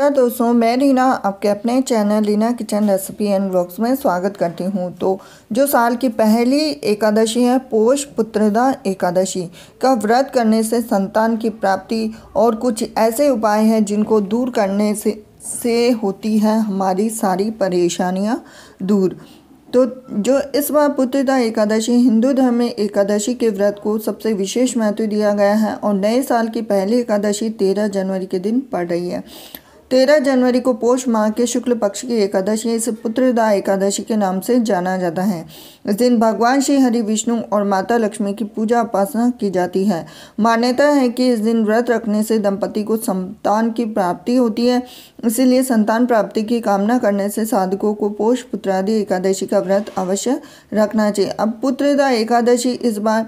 नमस्कार दोस्तों मैं रीना आपके अपने channel Reena kitchen recipe and blogs में स्वागत करती हूं तो जो साल की पहली एकादशी है पोष पुत्रदा एकादशी का व्रत करने से संतान की प्राप्ति और कुछ ऐसे उपाय हैं जिनको दूर करने से से होती है हमारी सारी परेशानियां दूर तो जो इस बार पुत्रदा एकादशी हिंदू धर्म में एकादशी के व्रत को सबसे विशेष महत्व दिया गया है और नए साल की पहली एकादशी तेरह जनवरी के दिन पड़ रही है तेरह जनवरी को पोष माह के शुक्ल पक्ष की एकादशी इस पुत्रदा एकादशी के नाम से जाना जाता है इस दिन भगवान श्री हरि विष्णु और माता लक्ष्मी की पूजा उपासना की जाती है मान्यता है कि इस दिन व्रत रखने से दंपति को संतान की प्राप्ति होती है इसीलिए संतान प्राप्ति की कामना करने से साधकों को पोष पुत्रादि एकादशी का व्रत अवश्य रखना चाहिए अब पुत्रदा एकादशी इस बार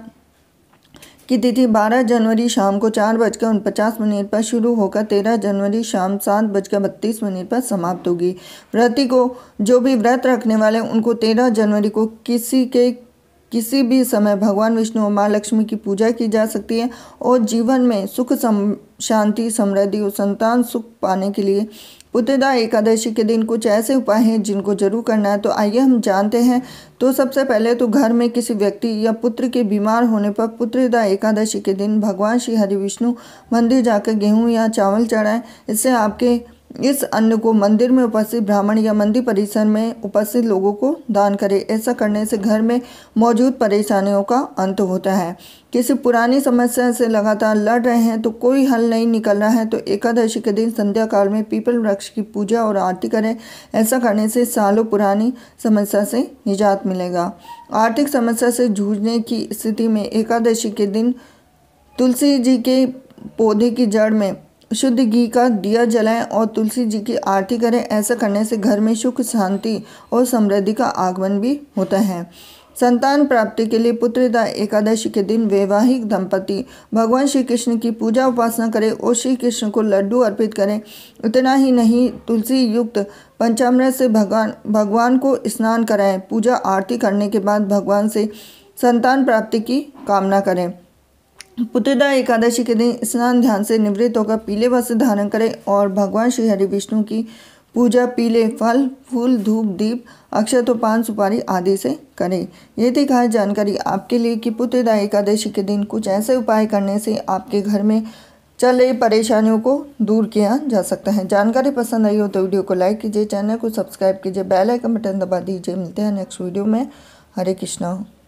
की तिथि 12 जनवरी शाम को चार बजकर उनपचास मिनट पर शुरू होकर 13 जनवरी शाम सात बजकर बत्तीस मिनट पर समाप्त होगी व्रती को जो भी व्रत रखने वाले उनको 13 जनवरी को किसी के किसी भी समय भगवान विष्णु और माँ लक्ष्मी की पूजा की जा सकती है और जीवन में सुख सम, शांति समृद्धि और संतान सुख पाने के लिए पुतदा एकादशी के दिन कुछ ऐसे उपाय हैं जिनको जरूर करना है तो आइए हम जानते हैं तो सबसे पहले तो घर में किसी व्यक्ति या पुत्र के बीमार होने पर पुत्रदा एकादशी के दिन भगवान श्री हरि विष्णु मंदिर जाकर गेहूँ या चावल चढ़ाएं इससे आपके इस अन्न को मंदिर में उपस्थित ब्राह्मण या मंदिर परिसर में उपस्थित लोगों को दान करें ऐसा करने से घर में मौजूद परेशानियों का अंत होता है किसी पुरानी समस्या से लगातार लड़ रहे हैं तो कोई हल नहीं निकल रहा है तो एकादशी के दिन संध्या काल में पीपल वृक्ष की पूजा और आरती करें ऐसा करने से सालों पुरानी समस्या से निजात मिलेगा आर्थिक समस्या से जूझने की स्थिति में एकादशी के दिन तुलसी जी के पौधे की जड़ में शुद्ध घी का दिया जलाएं और तुलसी जी की आरती करें ऐसा करने से घर में सुख शांति और समृद्धि का आगमन भी होता है संतान प्राप्ति के लिए पुत्रदा एकादशी के दिन वैवाहिक दंपति भगवान श्री कृष्ण की पूजा उपासना करें और श्री कृष्ण को लड्डू अर्पित करें उतना ही नहीं तुलसी युक्त पंचामृत से भगवान भगवान को स्नान कराएं पूजा आरती करने के बाद भगवान से संतान प्राप्ति की कामना करें पुत्रदा एकादशी के दिन स्नान ध्यान से निवृत्त होकर पीले वस्त्र धारण करें और भगवान श्री हरि विष्णु की पूजा पीले फल फूल धूप दीप अक्षत पान सुपारी आदि से करें ये थी खास जानकारी आपके लिए कि पुत्रदा एकादशी के दिन कुछ ऐसे उपाय करने से आपके घर में चल रही परेशानियों को दूर किया जा सकता है जानकारी पसंद आई हो तो वीडियो को लाइक कीजिए चैनल को सब्सक्राइब कीजिए बेल आइकन बटन दबा दीजिए मिलते हैं नेक्स्ट वीडियो में हरे कृष्णा